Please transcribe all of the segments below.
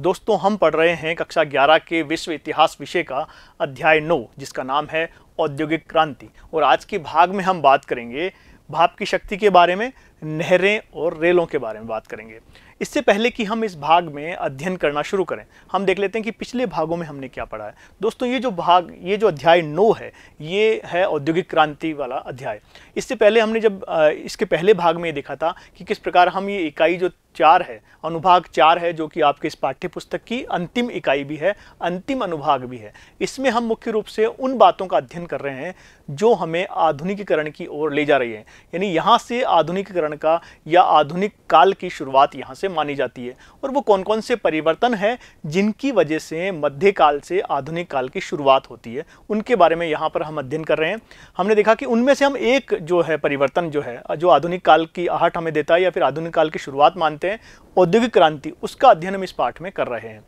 दोस्तों हम पढ़ रहे हैं कक्षा 11 के विश्व इतिहास विषय का अध्याय 9 जिसका नाम है औद्योगिक क्रांति और आज के भाग में हम बात करेंगे भाप की शक्ति के बारे में नहरें और रेलों के बारे में बात करेंगे इससे पहले कि हम इस भाग में अध्ययन करना शुरू करें हम देख लेते हैं कि पिछले भागों में हमने क्या पढ़ा है दोस्तों ये जो भाग ये जो अध्याय नौ है ये है औद्योगिक क्रांति वाला अध्याय इससे पहले हमने जब इसके पहले भाग में ये देखा था कि किस प्रकार हम ये इकाई जो चार है अनुभाग चार है जो कि आपके इस पाठ्य पुस्तक की अंतिम इकाई भी है अंतिम अनुभाग भी है इसमें हम मुख्य रूप से उन बातों का अध्ययन कर रहे हैं जो हमें आधुनिकीकरण की ओर ले जा रही है यानी यहाँ से आधुनिकीकरण का या आधुनिक काल की शुरुआत यहाँ से मानी जाती है और वो कौन कौन से परिवर्तन हैं जिनकी वजह से मध्यकाल से आधुनिक काल की शुरुआत होती है उनके बारे में यहाँ पर हम अध्ययन कर रहे हैं हमने देखा कि उनमें से हम एक जो है परिवर्तन जो है जो आधुनिक काल की आहट हमें देता है या फिर आधुनिक काल की शुरुआत मानते हैं करते हैं औद्योगिक क्रांति उसका अध्ययन हम इस पाठ में कर रहे हैं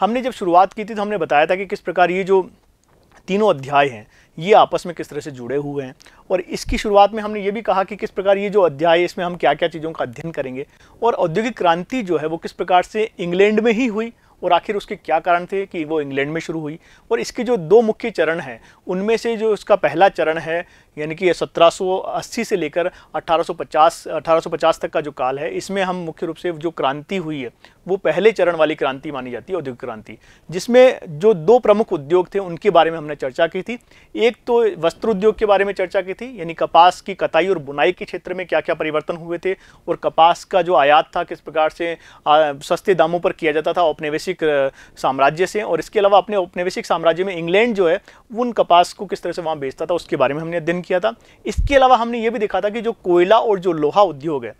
हमने जब शुरुआत की थी तो हमने बताया था कि किस प्रकार ये जो तीनों अध्याय हैं ये आपस में किस तरह से जुड़े हुए हैं और इसकी शुरुआत में हमने ये भी कहा कि किस प्रकार ये जो अध्याय है इसमें हम क्या क्या चीज़ों का अध्ययन करेंगे और औद्योगिक क्रांति जो है वो किस प्रकार से इंग्लैंड में ही हुई और आखिर उसके क्या कारण थे कि वो इंग्लैंड में शुरू हुई और इसके जो दो मुख्य चरण हैं उनमें से जो उसका पहला चरण है यानी कि सत्रह से लेकर 1850 1850 तक का जो काल है इसमें हम मुख्य रूप से जो क्रांति हुई है वो पहले चरण वाली क्रांति मानी जाती है औद्योगिक क्रांति जिसमें जो दो प्रमुख उद्योग थे उनके बारे में हमने चर्चा की थी एक तो वस्त्र उद्योग के बारे में चर्चा की थी यानी कपास की कताई और बुनाई के क्षेत्र में क्या क्या परिवर्तन हुए थे और कपास का जो आयात था किस प्रकार से आ, सस्ते दामों पर किया जाता था औपनिवेशिक साम्राज्य से और इसके अलावा अपने औपनिवेशिक साम्राज्य में इंग्लैंड जो है उन कपास को किस तरह से वहाँ बेचता था उसके बारे में हमने दिन किया था इसके अलावा हमने ये भी देखा था कि जो कोयला और जो लोहा उद्योग है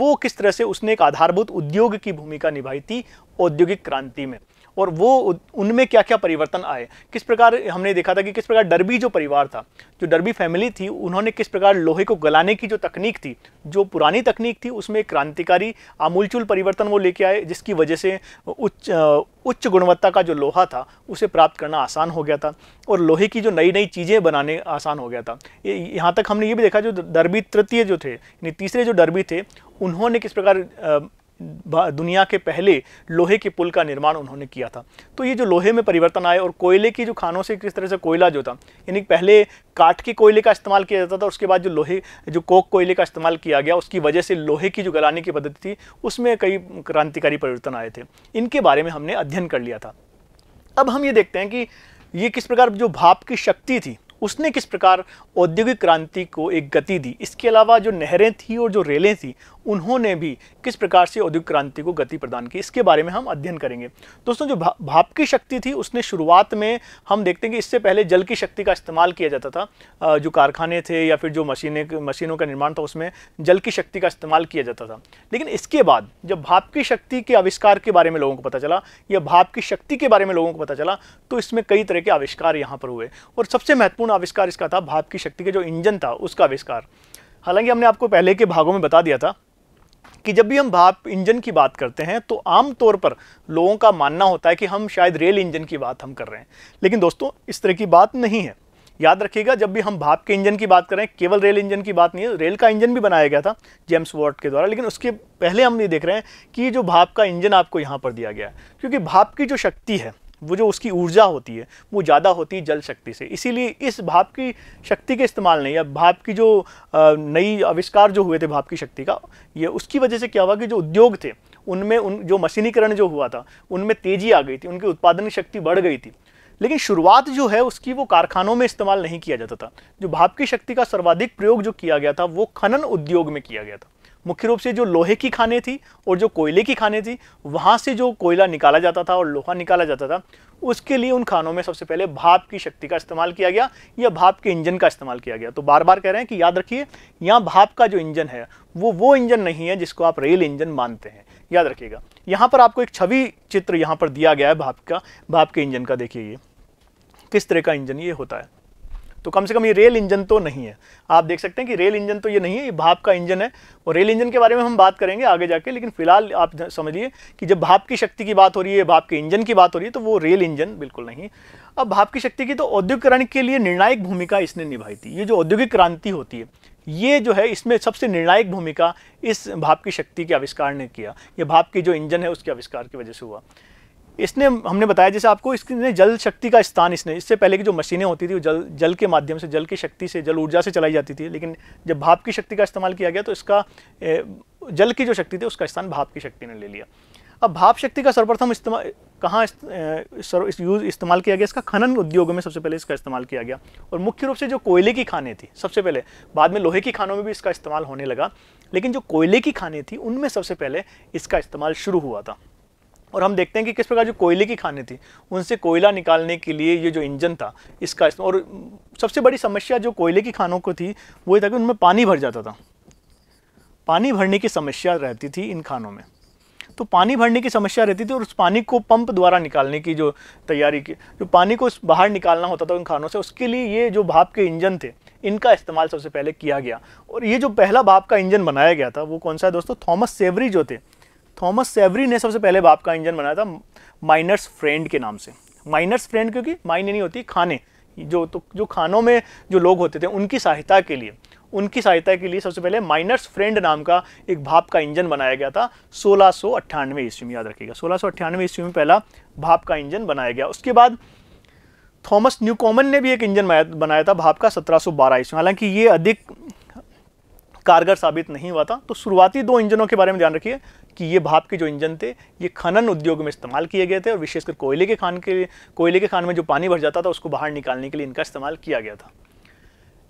वो किस तरह से उसने एक आधारभूत उद्योग की भूमिका निभाई थी औद्योगिक क्रांति में और वो उनमें क्या क्या परिवर्तन आए किस प्रकार हमने देखा था कि किस प्रकार डरबी जो परिवार था जो डरबी फैमिली थी उन्होंने किस प्रकार लोहे को गलाने की जो तकनीक थी जो पुरानी तकनीक थी उसमें क्रांतिकारी आमूलचूल परिवर्तन वो लेके आए जिसकी वजह से उच्च उच्च गुणवत्ता का जो लोहा था उसे प्राप्त करना आसान हो गया था और लोहे की जो नई नई चीज़ें बनाने आसान हो गया था यहाँ तक हमने ये भी देखा जो डरबी तृतीय जो थे यानी तीसरे जो डरबी थे उन्होंने किस प्रकार दुनिया के पहले लोहे के पुल का निर्माण उन्होंने किया था तो ये जो लोहे में परिवर्तन आए और कोयले की जो खानों से किस तरह से कोयला जो था यानी पहले काट के कोयले का इस्तेमाल किया जाता था उसके बाद जो लोहे जो कोक कोयले का इस्तेमाल किया गया उसकी वजह से लोहे की जो गलाने की पद्धति थी उसमें कई क्रांतिकारी परिवर्तन आए थे इनके बारे में हमने अध्ययन कर लिया था अब हम ये देखते हैं कि ये किस प्रकार जो भाप की शक्ति थी उसने किस प्रकार औद्योगिक क्रांति को एक गति दी इसके अलावा जो नहरें थी और जो रेलें थी उन्होंने भी किस प्रकार से औद्योगिक क्रांति को गति प्रदान की इसके बारे में हम अध्ययन करेंगे दोस्तों जो भा, भाप की शक्ति थी उसने शुरुआत में हम देखते हैं कि इससे पहले जल की शक्ति का इस्तेमाल किया जाता था जो कारखाने थे या फिर जो मशीनें मशीनों का निर्माण था उसमें जल की शक्ति का इस्तेमाल किया जाता था लेकिन इसके बाद जब भाप की शक्ति के आविष्कार के बारे में लोगों को पता चला या भाप की शक्ति के बारे में लोगों को पता चला तो इसमें कई तरह के आविष्कार यहाँ पर हुए और सबसे महत्वपूर्ण आविष्कार इसका था भाप की शक्ति का जो इंजन था उसका आविष्कार हालांकि हमने आपको पहले के भागों में बता दिया था कि जब भी हम भाप इंजन की बात करते हैं तो आमतौर पर लोगों का मानना होता है कि हम शायद रेल इंजन की बात हम कर रहे हैं लेकिन दोस्तों इस तरह की बात नहीं है याद रखिएगा जब भी हम भाप के इंजन की बात करें केवल रेल इंजन की बात नहीं है रेल का इंजन भी बनाया गया था जेम्स वॉर्ड के द्वारा लेकिन उसके पहले हम ये देख रहे हैं कि जो भाप का इंजन आपको यहाँ पर दिया गया है क्योंकि भाप की जो शक्ति है वो जो उसकी ऊर्जा होती है वो ज़्यादा होती है जल शक्ति से इसीलिए इस भाप की शक्ति के इस्तेमाल ने या भाप की जो नई आविष्कार जो हुए थे भाप की शक्ति का ये उसकी वजह से क्या हुआ कि जो उद्योग थे उनमें उन जो मशीनीकरण जो हुआ था उनमें तेज़ी आ गई थी उनकी उत्पादन शक्ति बढ़ गई थी लेकिन शुरुआत जो है उसकी वो कारखानों में इस्तेमाल नहीं किया जाता था जो भाप की शक्ति का सर्वाधिक प्रयोग जो किया गया था वो खनन उद्योग में किया गया था मुख्य रूप से जो लोहे की खाने थी और जो कोयले की खाने थी वहाँ से जो कोयला निकाला जाता था और लोहा निकाला जाता था उसके लिए उन खानों में सबसे पहले भाप की शक्ति का इस्तेमाल किया गया या भाप के इंजन का इस्तेमाल किया गया तो बार बार कह रहे हैं कि याद रखिए यहाँ भाप का जो इंजन है वो वो इंजन नहीं है जिसको आप रेल इंजन मानते हैं याद रखिएगा यहाँ पर आपको एक छवि चित्र यहाँ पर दिया गया है भाप का भाप के इंजन का देखिए ये किस तरह का इंजन ये होता है तो कम से कम ये रेल इंजन तो नहीं है आप देख सकते हैं कि रेल इंजन तो ये नहीं है ये भाप का इंजन है और रेल इंजन के बारे में हम बात करेंगे आगे जाके लेकिन फिलहाल आप समझिए कि जब भाप की शक्ति की बात हो रही है भाप के इंजन की बात हो रही है तो वो रेल इंजन बिल्कुल नहीं अब भाप की शक्ति की तो औद्योगिकरण के लिए निर्णायक भूमिका इसने निभाई थी ये जो औद्योगिक क्रांति होती है ये जो है इसमें सबसे निर्णायक भूमिका इस भाप की शक्ति के आविष्कार ने किया ये भाप की जो इंजन है उसके आविष्कार की वजह से हुआ इसने हमने बताया जैसे आपको इसने जल शक्ति का स्थान इसने इससे पहले की जो मशीनें होती थी वो जल जल के माध्यम से जल की शक्ति से जल ऊर्जा से चलाई जाती थी लेकिन जब भाप की शक्ति का इस्तेमाल किया गया तो इसका जल की जो शक्ति थी उसका स्थान भाप की शक्ति ने ले लिया अब भाप शक्ति का सर्वप्रथम इस्तेमाल कहाँ इस यूज इस्तेमाल किया गया इसका खनन उद्योग में सबसे पहले इसका इस्तेमाल किया गया और मुख्य रूप से जो कोयले की खाने थी सबसे पहले बाद में लोहे की खानों में भी इसका इस्तेमाल होने लगा लेकिन जो कोयले की खाने थी उनमें सबसे पहले इसका इस्तेमाल शुरू हुआ था और हम देखते हैं कि किस प्रकार जो कोयले की खाने थी उनसे कोयला निकालने के लिए ये जो इंजन था इसका और सबसे बड़ी समस्या जो कोयले की खानों को थी वो ये था कि उनमें पानी भर जाता था पानी भरने की समस्या रहती थी इन खानों में तो पानी भरने की समस्या रहती थी और उस पानी को पंप द्वारा निकालने की जो तैयारी की जो पानी को बाहर निकालना होता था उन खानों से उसके लिए ये जो भाप के इंजन थे इनका इस्तेमाल सबसे पहले किया गया और ये जो पहला भाप का इंजन बनाया गया था वो कौन सा है दोस्तों थॉमस सेवरी जो थे थॉमस सेवरी ने सबसे पहले बाप का इंजन बनाया था माइनर्स फ्रेंड के नाम से माइनर्स फ्रेंड क्योंकि माइन नहीं होती खाने जो तो जो खानों में जो लोग होते थे उनकी सहायता के लिए उनकी सहायता के लिए सबसे पहले माइनर्स फ्रेंड नाम का एक भाप का इंजन बनाया गया था सोलह सौ अट्ठानवे ईस्वी में याद रखिएगा सोलह सौ अट्ठानवे ईस्वी में पहला भाप का इंजन बनाया गया उसके बाद थॉमस न्यूकॉमन ने भी एक इंजन बनाया था भाप का 1712 ईस्वी हालांकि ये अधिक कारगर साबित नहीं हुआ था तो शुरुआती दो इंजनों के बारे में ध्यान रखिए कि ये भाप के जो इंजन थे ये खनन उद्योग में इस्तेमाल किए गए थे और विशेषकर कोयले के खान के कोयले के खान में जो पानी भर जाता था उसको बाहर निकालने के लिए इनका इस्तेमाल किया गया था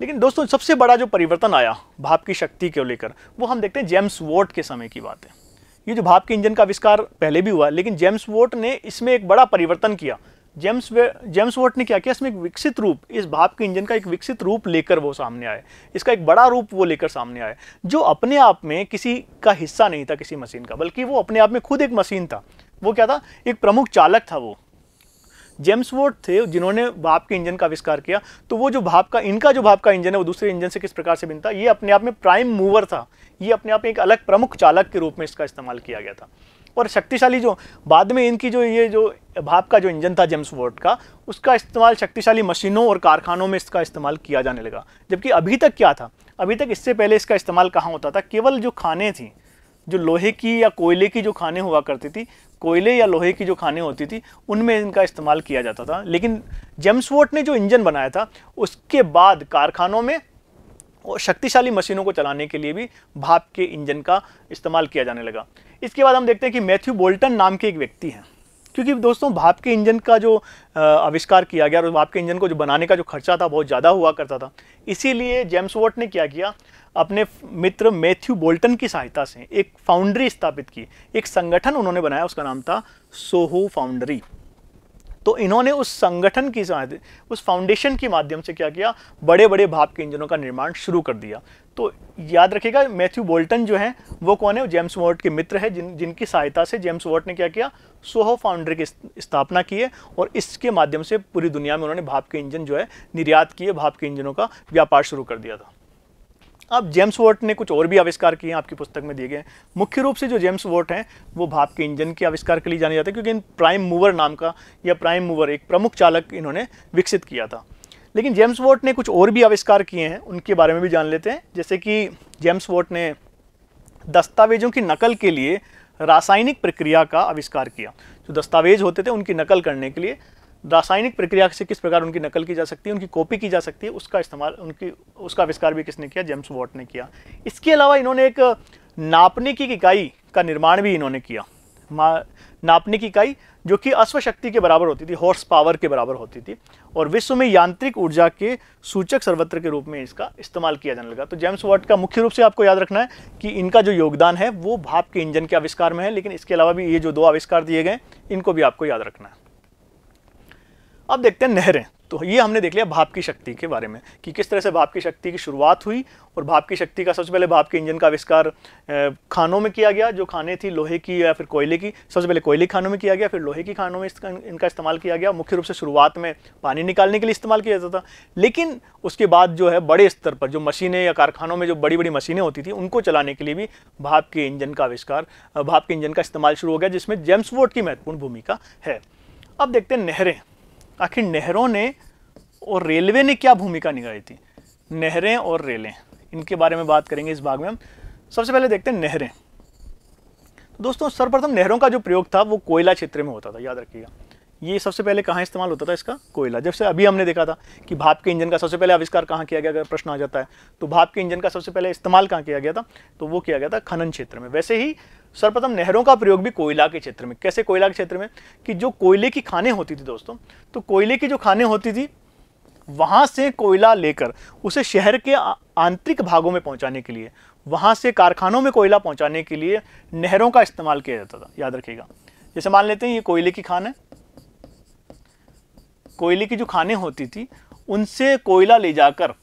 लेकिन दोस्तों सबसे बड़ा जो परिवर्तन आया भाप की शक्ति को लेकर वो हम देखते हैं जेम्स वोट के समय की बात है ये जो भाप के इंजन का आविष्कार पहले भी हुआ लेकिन जेम्स वोट ने इसमें एक बड़ा परिवर्तन किया जेम्स जेम्स वोट ने क्या किया इसमें एक विकसित रूप इस भाप के इंजन का एक विकसित रूप लेकर वो सामने आए इसका एक बड़ा रूप वो लेकर सामने आए जो अपने आप में किसी का हिस्सा नहीं था किसी मशीन का बल्कि वो अपने आप में खुद एक मशीन था वो क्या था एक प्रमुख चालक था वो जेम्स वोट थे जिन्होंने भाप के इंजन का आविष्कार किया तो वो जो भाप का इनका जो भाप का इंजन है वो दूसरे इंजन से किस प्रकार से भिन्न था ये अपने आप में प्राइम मूवर था ये अपने आप में एक अलग प्रमुख चालक के रूप में इसका इस्तेमाल किया गया था और शक्तिशाली जो बाद में इनकी जो ये जो भाप का जो इंजन था जेम्स वोट का उसका इस्तेमाल शक्तिशाली मशीनों और कारखानों में इसका इस्तेमाल किया जाने लगा जबकि अभी तक क्या था अभी तक इससे पहले इसका इस्तेमाल कहाँ होता था केवल जो खाने थी जो लोहे की या कोयले की जो खाने हुआ करती थी कोयले या लोहे की जो खाने होती थी उनमें इनका इस्तेमाल किया जाता था लेकिन जेम्स वोट ने जो इंजन बनाया था उसके बाद कारखानों में और शक्तिशाली मशीनों को चलाने के लिए भी भाप के इंजन का इस्तेमाल किया जाने लगा इसके बाद हम देखते हैं कि मैथ्यू बोल्टन नाम के एक व्यक्ति हैं क्योंकि दोस्तों भाप के इंजन का जो आविष्कार किया गया और भाप के इंजन को जो बनाने का जो खर्चा था बहुत ज़्यादा हुआ करता था इसीलिए जेम्स वॉट ने क्या किया अपने मित्र मैथ्यू बोल्टन की सहायता से एक फाउंड्री स्थापित की एक संगठन उन्होंने बनाया उसका नाम था सोहो फाउंड्री तो इन्होंने उस संगठन की उस फाउंडेशन के माध्यम से क्या किया बड़े बड़े भाप के इंजनों का निर्माण शुरू कर दिया तो याद रखिएगा मैथ्यू बोल्टन जो है वो कौन है जेम्स वॉट के मित्र है जिन जिनकी सहायता से जेम्स वॉट ने क्या किया सोहो फाउंड्री की स्थापना की है और इसके माध्यम से पूरी दुनिया में उन्होंने भाप के इंजन जो है निर्यात किए भाप के इंजनों का व्यापार शुरू कर दिया था अब जेम्स वोट ने कुछ और भी आविष्कार किए हैं आपकी पुस्तक में दिए गए मुख्य रूप से जो जेम्स वोट हैं वो भाप के इंजन के आविष्कार के लिए जाने जाते हैं क्योंकि इन प्राइम मूवर नाम का या प्राइम मूवर एक प्रमुख चालक इन्होंने विकसित किया था लेकिन जेम्स वोट ने कुछ और भी आविष्कार किए हैं उनके बारे में भी जान लेते हैं जैसे कि जेम्स वोट ने दस्तावेजों की नकल के लिए रासायनिक प्रक्रिया का आविष्कार किया जो दस्तावेज होते थे उनकी नकल करने के लिए रासायनिक प्रक्रिया से किस प्रकार उनकी नकल की जा सकती है उनकी कॉपी की जा सकती है उसका इस्तेमाल उनकी उसका आविष्कार भी किसने किया जेम्स वॉट ने किया इसके अलावा इन्होंने एक नापने की इकाई का निर्माण भी इन्होंने किया नापने की इकाई जो कि अश्व शक्ति के बराबर होती थी हॉर्स पावर के बराबर होती थी और विश्व में यांत्रिक ऊर्जा के सूचक सर्वत्र के रूप में इसका इस्तेमाल किया जाने लगा तो जेम्स वॉट का मुख्य रूप से आपको याद रखना है कि इनका जो योगदान है वो भाप के इंजन के आविष्कार में है लेकिन इसके अलावा भी ये जो दो आविष्कार दिए गए इनको भी आपको याद रखना है अब देखते हैं नहरें तो ये हमने देख लिया भाप की शक्ति के बारे में कि किस तरह से भाप की शक्ति की शुरुआत हुई और भाप की शक्ति का सबसे पहले भाप के इंजन का आविष्कार खानों में किया गया जो खाने थी लोहे की या फिर कोयले की सबसे पहले कोयले खानों में किया गया फिर लोहे की खानों में इसका इनका इस्तेमाल किया गया मुख्य रूप से शुरुआत में पानी निकालने के लिए इस्तेमाल किया जाता था लेकिन उसके बाद जो है बड़े स्तर पर जो मशीनें या कारखानों में जो बड़ी बड़ी मशीनें होती थी उनको चलाने के लिए भी भाप के इंजन का आविष्कार भाप के इंजन का इस्तेमाल शुरू हो गया जिसमें जेम्स वोट की महत्वपूर्ण भूमिका है अब देखते हैं नहरें आखिर नहरों ने और रेलवे ने क्या भूमिका निभाई थी नहरें और रेलें इनके बारे में बात करेंगे इस भाग में हम सबसे पहले देखते हैं नहरें तो दोस्तों सर्वप्रथम नहरों का जो प्रयोग था वो कोयला क्षेत्र में होता था याद रखिएगा ये सबसे पहले कहाँ इस्तेमाल होता था इसका कोयला जब से अभी हमने देखा था कि भाप के इंजन का सबसे पहले आविष्कार कहाँ किया गया अगर प्रश्न आ जाता है तो भाप के इंजन का सबसे पहले इस्तेमाल कहाँ किया गया था तो वो किया गया था खनन क्षेत्र में वैसे ही सर्वप्रथम नहरों का प्रयोग भी कोयला के क्षेत्र में कैसे कोयला के क्षेत्र में कि जो कोयले की खाने होती थी दोस्तों तो कोयले की जो खाने होती थी वहाँ से कोयला लेकर उसे शहर के आंतरिक भागों में पहुँचाने के लिए वहाँ से कारखानों में कोयला पहुँचाने के लिए नहरों का इस्तेमाल किया जाता था याद रखिएगा जैसे मान लेते हैं ये कोयले की खान है कोयले की जो खाने होती थी उनसे कोयला ले जाकर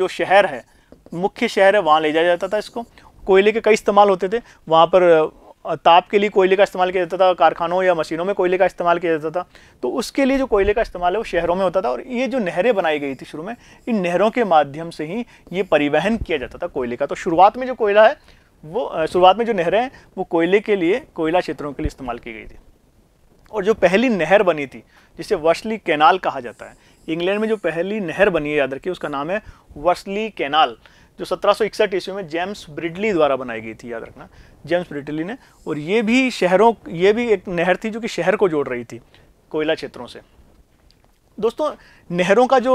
जो शहर है मुख्य शहर है वहाँ ले जाया जाता था इसको कोयले के कई इस्तेमाल होते थे वहाँ पर ताप के लिए कोयले का इस्तेमाल किया जाता था कारखानों या मशीनों में कोयले का इस्तेमाल किया जाता था तो उसके लिए जो कोयले का इस्तेमाल है वो शहरों में होता था और ये जो नहरें बनाई गई थी शुरू में इन नहरों के माध्यम से ही ये परिवहन किया जाता था कोयले का तो शुरुआत में जो कोयला है वो शुरुआत में जो नहरें हैं वो कोयले के लिए कोयला क्षेत्रों के लिए इस्तेमाल की गई थी और जो पहली नहर बनी थी जिसे वर्सली कैनाल कहा जाता है इंग्लैंड में जो पहली नहर बनी है याद रखिए उसका नाम है वर्सली कैनाल जो सत्रह ईस्वी में जेम्स ब्रिडली द्वारा बनाई गई थी याद रखना जेम्स ब्रिडली ने और ये भी शहरों ये भी एक नहर थी जो कि शहर को जोड़ रही थी कोयला क्षेत्रों से दोस्तों नहरों का जो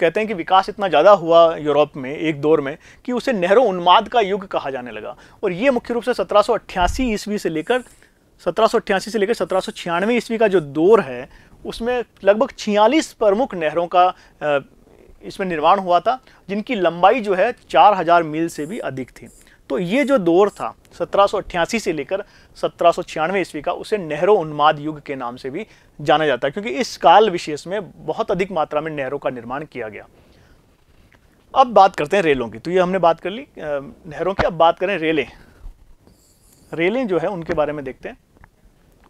कहते हैं कि विकास इतना ज़्यादा हुआ यूरोप में एक दौर में कि उसे नहरों उन्माद का युग कहा जाने लगा और ये मुख्य रूप से सत्रह ईस्वी से लेकर सत्रह से लेकर सत्रह ईस्वी का जो दौर है उसमें लगभग छियालीस प्रमुख नहरों का इसमें निर्माण हुआ था जिनकी लंबाई जो है 4000 मील से भी अधिक थी तो ये जो दौर था सत्रह से लेकर सत्रह सौ ईस्वी का उसे नेहरो उन्माद युग के नाम से भी जाना जाता है क्योंकि इस काल विशेष में बहुत अधिक मात्रा में नहरों का निर्माण किया गया अब बात करते हैं रेलों की तो ये हमने बात कर ली नहरों की अब बात करें रेलें रेलें जो है उनके बारे में देखते हैं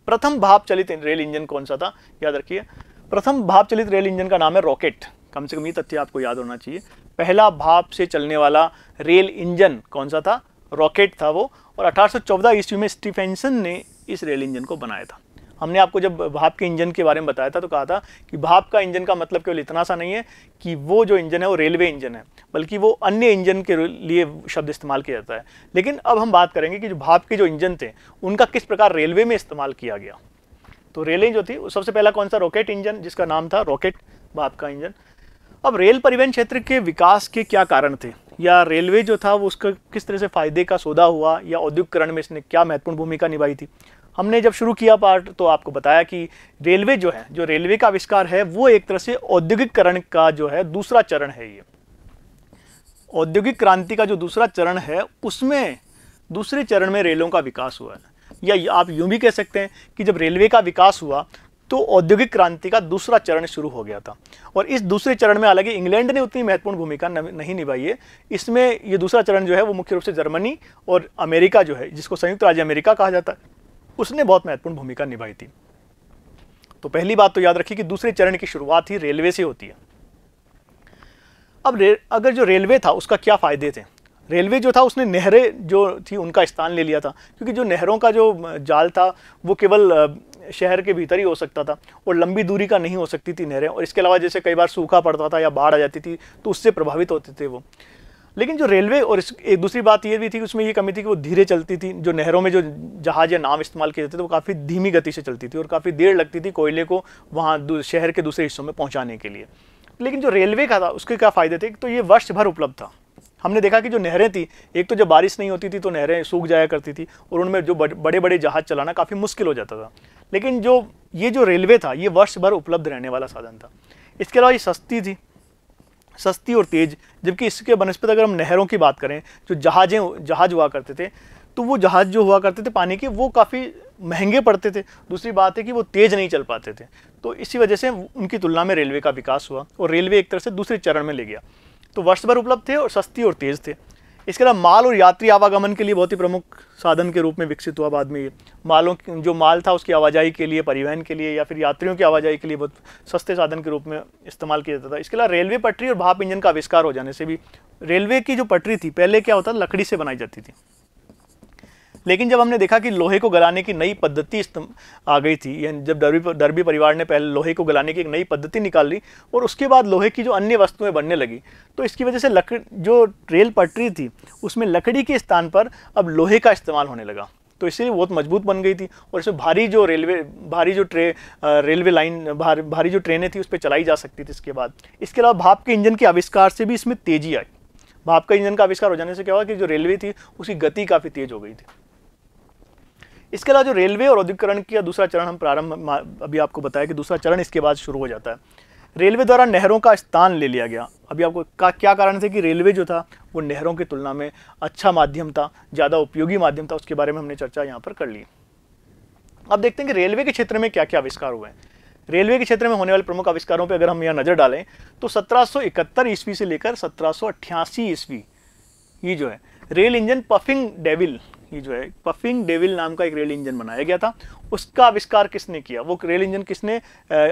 प्रथम भाप चलित रेल इंजन कौन सा था याद रखिए प्रथम भाप चलित रेल इंजन का नाम है रॉकेट कम से कम ये तथ्य आपको याद होना चाहिए पहला भाप से चलने वाला रेल इंजन कौन सा था रॉकेट था वो और 1814 ईस्वी में स्टीफेंसन ने इस रेल इंजन को बनाया था हमने आपको जब भाप के इंजन के बारे में बताया था तो कहा था कि भाप का इंजन का मतलब केवल इतना सा नहीं है कि वो जो इंजन है वो रेलवे इंजन है बल्कि वो अन्य इंजन के लिए शब्द इस्तेमाल किया जाता है लेकिन अब हम बात करेंगे कि जो भाप के जो इंजन थे उनका किस प्रकार रेलवे में इस्तेमाल किया गया तो रेलें जो थी सबसे पहला कौन सा रॉकेट इंजन जिसका नाम था रॉकेट भाप का इंजन अब रेल परिवहन क्षेत्र के विकास के क्या कारण थे या रेलवे जो था वो उसका किस तरह से फ़ायदे का सौदा हुआ या औद्योगिकरण में इसने क्या महत्वपूर्ण भूमिका निभाई थी हमने जब शुरू किया पार्ट तो आपको बताया कि रेलवे जो है जो रेलवे का आविष्कार है वो एक तरह से औद्योगिकरण का जो है दूसरा चरण है ये औद्योगिक क्रांति का जो दूसरा चरण है उसमें दूसरे चरण में रेलों का विकास हुआ है या आप यूं भी कह सकते हैं कि जब रेलवे का विकास हुआ तो औद्योगिक क्रांति का दूसरा चरण शुरू हो गया था और इस दूसरे चरण में हालांकि इंग्लैंड ने उतनी महत्वपूर्ण भूमिका नहीं निभाई है इसमें ये दूसरा चरण जो है वो मुख्य रूप से जर्मनी और अमेरिका जो है जिसको संयुक्त राज्य अमेरिका कहा जाता है उसने बहुत महत्वपूर्ण भूमिका निभाई थी तो पहली बात तो याद रखिए कि दूसरे चरण की शुरुआत ही रेलवे से होती है अब अगर जो रेलवे था उसका क्या फ़ायदे थे रेलवे जो था उसने नहरें जो थी उनका स्थान ले लिया था क्योंकि जो नहरों का जो जाल था वो केवल शहर के भीतर ही हो सकता था और लंबी दूरी का नहीं हो सकती थी नहरें और इसके अलावा जैसे कई बार सूखा पड़ता था या बाढ़ आ जाती थी तो उससे प्रभावित होते थे वो लेकिन जो रेलवे और इस एक दूसरी बात ये भी थी कि उसमें ये कमी थी कि वो धीरे चलती थी जो नहरों में जो जहाज या नाव इस्तेमाल किए जाते थे वो काफ़ी धीमी गति से चलती थी और काफ़ी देर लगती थी कोयले को वहाँ शहर के दूसरे हिस्सों में पहुँचाने के लिए लेकिन जो रेलवे का था उसके क्या फ़ायदे थे तो ये वर्ष भर उपलब्ध था हमने देखा कि जो नहरें थी एक तो जब बारिश नहीं होती थी तो नहरें सूख जाया करती थी और उनमें जो बड़े बड़े जहाज़ चलाना काफ़ी मुश्किल हो जाता था लेकिन जो ये जो रेलवे था ये वर्ष भर उपलब्ध रहने वाला साधन था इसके अलावा ये सस्ती थी सस्ती और तेज़ जबकि इसके बनस्पत अगर हम नहरों की बात करें जो जहाज़ें जहाज़ हुआ करते थे तो वो जहाज़ जो हुआ करते थे पानी के वो काफ़ी महंगे पड़ते थे दूसरी बात है कि वो तेज़ नहीं चल पाते थे तो इसी वजह से उनकी तुलना में रेलवे का विकास हुआ और रेलवे एक तरह से दूसरे चरण में ले गया तो वर्ष भर उपलब्ध थे और सस्ती और तेज़ थे इसके अलावा माल और यात्री आवागमन के लिए बहुत ही प्रमुख साधन के रूप में विकसित हुआ बाद में ये मालों जो माल था उसकी आवाजाही के लिए परिवहन के लिए या फिर यात्रियों की आवाजाही के लिए बहुत सस्ते साधन के रूप में इस्तेमाल किया जाता था इसके अलावा रेलवे पटरी और भाप इंजन का आविष्कार हो जाने से भी रेलवे की जो पटरी थी पहले क्या होता था लकड़ी से बनाई जाती थी लेकिन जब हमने देखा कि लोहे को गलाने की नई पद्धति आ गई थी यानी जब डरबी डरबी परिवार ने पहले लोहे को गलाने की एक नई पद्धति निकाल ली और उसके बाद लोहे की जो अन्य वस्तुएं बनने लगी तो इसकी वजह से लकड़ जो रेल पटरी थी उसमें लकड़ी के स्थान पर अब लोहे का इस्तेमाल होने लगा तो इसलिए बहुत मजबूत बन गई थी और इसमें भारी जो रेलवे भारी जो ट्रे रेलवे लाइन भार, भारी जो ट्रेनें थी उस पर चलाई जा सकती थी इसके बाद इसके अलावा भाप के इंजन के आविष्कार से भी इसमें तेज़ी आई भाप का इंजन का आविष्कार हो जाने से क्या हुआ कि जो रेलवे थी उसकी गति काफ़ी तेज़ हो गई थी इसके अलावा जो रेलवे और औद्योगिकरण का दूसरा चरण हम प्रारंभ अभी आपको बताया कि दूसरा चरण इसके बाद शुरू हो जाता है रेलवे द्वारा नहरों का स्थान ले लिया गया अभी आपको का क्या कारण थे कि रेलवे जो था वो नहरों की तुलना में अच्छा माध्यम था ज़्यादा उपयोगी माध्यम था उसके बारे में हमने चर्चा यहाँ पर कर ली अब देखते हैं कि रेलवे के क्षेत्र में क्या क्या आविष्कार हुए हैं रेलवे के क्षेत्र में होने वाले प्रमुख आविष्कारों पर अगर हम यहाँ नज़र डालें तो सत्रह ईस्वी से लेकर सत्रह ईस्वी ये जो है रेल इंजन पफिंग डेविल ये जो है पफिंग डेविल नाम का एक रेल इंजन बनाया गया था उसका आविष्कार किसने किया वो रेल इंजन किसने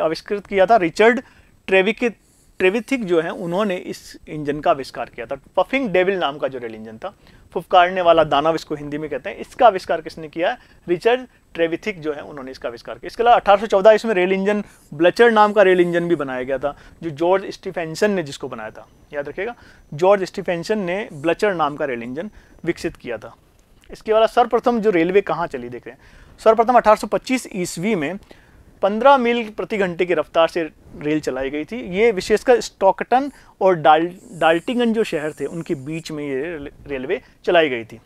आविष्कृत किया था रिचर्ड ट्रेविकित ट्रेविथिक जो है उन्होंने इस इंजन का आविष्कार किया था पफिंग डेविल नाम का जो रेल इंजन था फुफकारने वाला दानव इसको हिंदी में कहते हैं इसका आविष्कार किसने किया है रिचर्ड ट्रेविथिक जो है उन्होंने इसका आविष्कार किया इसके अलावा 1814 इसमें रेल इंजन ब्लचर नाम का रेल इंजन भी बनाया गया था जो जॉर्ज स्टीफेंसन ने जिसको बनाया था याद रखिएगा जॉर्ज स्टीफेंसन ने ब्लचर नाम का रेल इंजन विकसित किया था इसके वाला सर्वप्रथम जो रेलवे कहाँ चली देख रहे हैं सर्वप्रथम 1825 ईस्वी में 15 मील प्रति घंटे की रफ्तार से रेल चलाई गई थी ये विशेषकर स्टॉकटन और डाल डाल्टिंगन जो शहर थे उनके बीच में ये रेलवे चलाई गई थी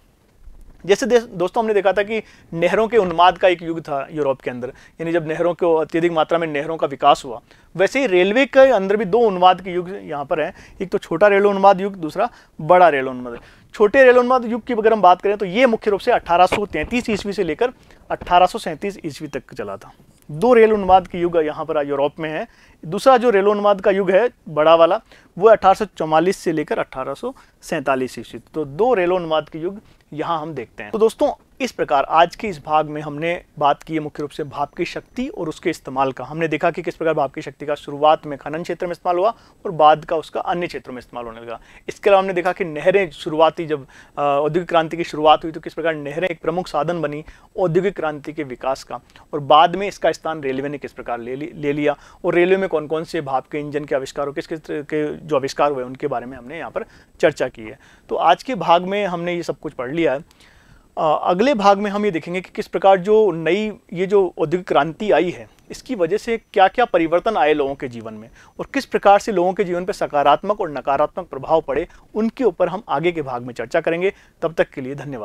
जैसे दोस्तों हमने देखा था कि नहरों के उन्माद का एक युग था यूरोप के अंदर यानी जब नहरों को अत्यधिक मात्रा में नहरों का विकास हुआ वैसे ही रेलवे के अंदर भी दो उन्माद के युग यहाँ पर हैं एक तो छोटा रेल उन्माद युग दूसरा बड़ा रेल उन्माद छोटे रेल उन्माद युग की अगर हम बात करें तो ये मुख्य रूप से 1833 ईस्वी से लेकर 1837 ईस्वी तक चला था दो रेल उन्माद के युग यहाँ पर यूरोप में है दूसरा जो रेल उन्माद का युग है बड़ा वाला वो अठारह से लेकर अठारह ईस्वी तो दो रेल उन्माद के युग यहाँ हम देखते हैं तो दोस्तों इस प्रकार आज के इस भाग में हमने बात की है मुख्य रूप से भाप की शक्ति और उसके इस्तेमाल का हमने देखा कि किस प्रकार भाप की शक्ति का शुरुआत में खनन क्षेत्र में इस्तेमाल हुआ और बाद का उसका अन्य क्षेत्रों में इस्तेमाल होने लगा इसके अलावा हमने देखा कि नहरें शुरुआती जब औद्योगिक क्रांति की शुरुआत हुई तो किस प्रकार नहरें एक प्रमुख साधन बनी औद्योगिक क्रांति के विकास का और बाद में इसका स्थान रेलवे ने किस प्रकार ले, ले लिया और रेलवे में कौन कौन से भाप के इंजन के आविष्कार किस किस के जो आविष्कार हुए उनके बारे में हमने यहाँ पर चर्चा की है तो आज के भाग में हमने ये सब कुछ पढ़ लिया है अगले भाग में हम ये देखेंगे कि किस प्रकार जो नई ये जो औद्योगिक क्रांति आई है इसकी वजह से क्या क्या परिवर्तन आए लोगों के जीवन में और किस प्रकार से लोगों के जीवन पर सकारात्मक और नकारात्मक प्रभाव पड़े उनके ऊपर हम आगे के भाग में चर्चा करेंगे तब तक के लिए धन्यवाद